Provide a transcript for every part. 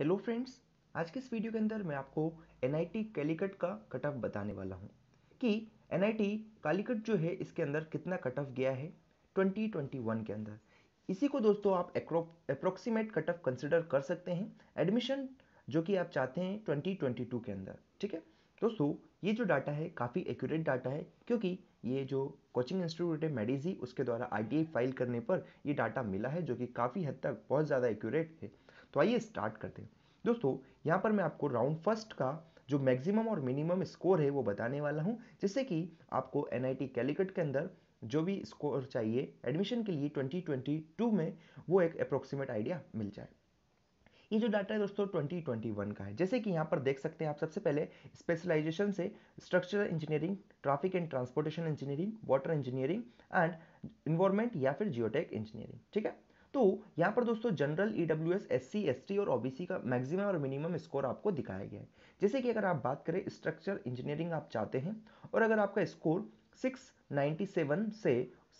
hello friends आज के इस वीडियो के अंदर मैं आपको एन कैलीकट का कट ऑफ बताने वाला हूँ कि एन कालीकट जो है इसके अंदर कितना कट ऑफ गया है 2021 के अंदर इसी को दोस्तों आप अप्रोक्सीमेट कट ऑफ कंसिडर कर सकते हैं एडमिशन जो कि आप चाहते हैं 2022 के अंदर ठीक है दोस्तों ये जो डाटा है काफ़ी एक्यूरेट डाटा है क्योंकि ये जो कोचिंग इंस्टीट्यूट है मेडिजी उसके द्वारा आई फाइल करने पर ये डाटा मिला है जो कि काफ़ी हद तक बहुत ज़्यादा एक्यूरेट है तो आइए स्टार्ट करते हैं दोस्तों यहाँ पर मैं आपको राउंड फर्स्ट का जो मैक्सिमम और मिनिमम स्कोर है वो बताने वाला हूँ जिससे कि आपको एन आई के अंदर जो भी स्कोर चाहिए एडमिशन के लिए 2022 में वो एक अप्रोक्सीमेट आइडिया मिल जाए ये जो डाटा है दोस्तों 2021 का है जैसे कि यहाँ पर देख सकते हैं आप सबसे पहले स्पेशलाइजेशन से structural engineering traffic and transportation engineering water engineering and environment या फिर जियोटेक इंजीनियरिंग ठीक है तो यहाँ पर दोस्तों general E W S S C S T और ओबीसी का मैक्सिमम और मिनिमम स्कोर आपको दिखाया गया है जैसे कि अगर आप बात करें स्ट्रक्चर इंजीनियरिंग आप चाहते हैं और अगर आपका स्कोर 697 से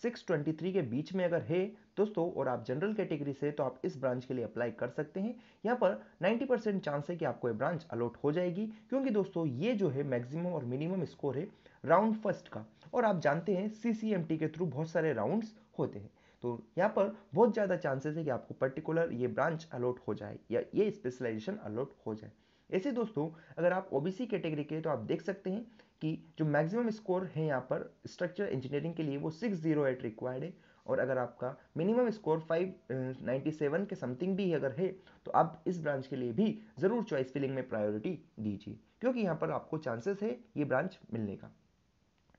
623 के बीच में अगर है दोस्तों और आप जनरल कैटेगरी से तो आप इस ब्रांच के लिए अप्लाई कर सकते हैं यहाँ पर 90 परसेंट चांस है कि आपको ये ब्रांच अलॉट हो जाएगी क्योंकि दोस्तों ये जो है मैक्सिमम और मिनिमम स्कोर है राउंड फर्स्ट का और आप जानते हैं सी के थ्रू बहुत सारे राउंड्स होते हैं तो यहाँ पर बहुत ज़्यादा चांसेस है कि आपको पर्टिकुलर ये ब्रांच अलॉट हो जाए या ये स्पेशलाइजेशन अलॉट हो जाए ऐसे दोस्तों अगर आप ओबीसी कैटेगरी के, के तो आप देख सकते हैं कि जो मैक्सिमम स्कोर है यहाँ पर स्ट्रक्चर इंजीनियरिंग के लिए वो सिक्स जीरो एट रिक्वायर्ड है और अगर आपका minimum score five ninety seven के समथिंग भी अगर है तो आप इस ब्रांच के लिए भी ज़रूर चॉइस फिलिंग में प्रायोरिटी दीजिए क्योंकि यहाँ पर आपको चांसेस है ये ब्रांच मिलने का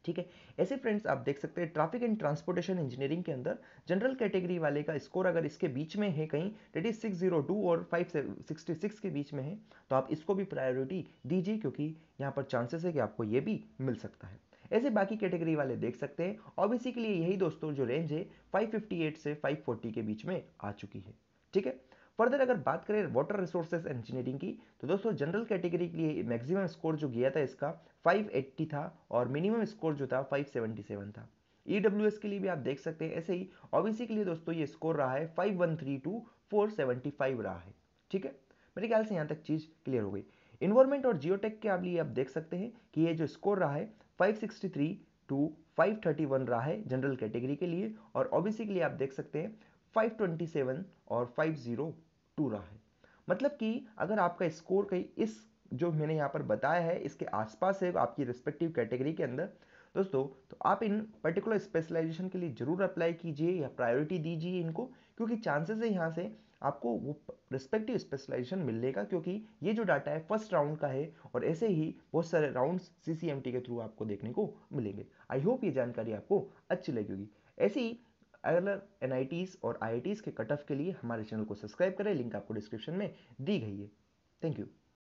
ठीक है ऐसे फ्रेंड्स आप देख सकते हैं ट्रैफिक एंड ट्रांसपोर्टेशन इंजीनियरिंग के अंदर जनरल कैटेगरी वाले का स्कोर अगर इसके बीच में है कहीं that is six zero two और फाइव सिक्सटी सिक्स के बीच में है तो आप इसको भी प्रायोरिटी दीजिए क्योंकि यहाँ पर चांसेस है कि आपको ये भी मिल सकता है ऐसे बाकी कैटेगरी वाले देख सकते हैं ओबीसी के लिए यही दोस्तों जो रेंज है फाइव से फाइव के बीच में आ चुकी है ठीक है फर्दर अगर बात करें वाटर रिसोर्सेज इंजीनियरिंग की तो दोस्तों जनरल कैटेगरी के लिए मैक्सिमम स्कोर जो गया था इसका 580 था और मिनिमम स्कोर जो था 577 था ई e के लिए भी आप देख सकते हैं ऐसे ही ओबीसी के लिए दोस्तों ये स्कोर रहा है five one three two four seventy five रहा है ठीक है मेरे ख्याल से यहाँ तक चीज़ क्लियर हो गई इन्वायरमेंट और जियोटेक के आप लिए आप देख सकते हैं कि ये जो स्कोर रहा है 563 टू 531 रहा है जनरल कैटेगरी के लिए और ओबीसी के लिए आप देख सकते हैं 527 और 50 टू रहा है मतलब कि अगर आपका स्कोर कहीं इस जो मैंने यहाँ पर बताया है इसके आसपास है आपकी रिस्पेक्टिव कैटेगरी के अंदर दोस्तों तो आप इन पर्टिकुलर स्पेशलाइजेशन के लिए ज़रूर अप्लाई कीजिए या प्रायोरिटी दीजिए इनको क्योंकि चांसेस है यहाँ से आपको वो रिस्पेक्टिव स्पेशलाइजेशन मिलने का क्योंकि ये जो डाटा है फर्स्ट राउंड का है और ऐसे ही बहुत सारे राउंड सी के थ्रू आपको देखने को मिलेंगे आई होप ये जानकारी आपको अच्छी लगेगी ऐसी अगर एन और आई के कट ऑफ के लिए हमारे चैनल को सब्सक्राइब करें लिंक आपको डिस्क्रिप्शन में दी गई है थैंक यू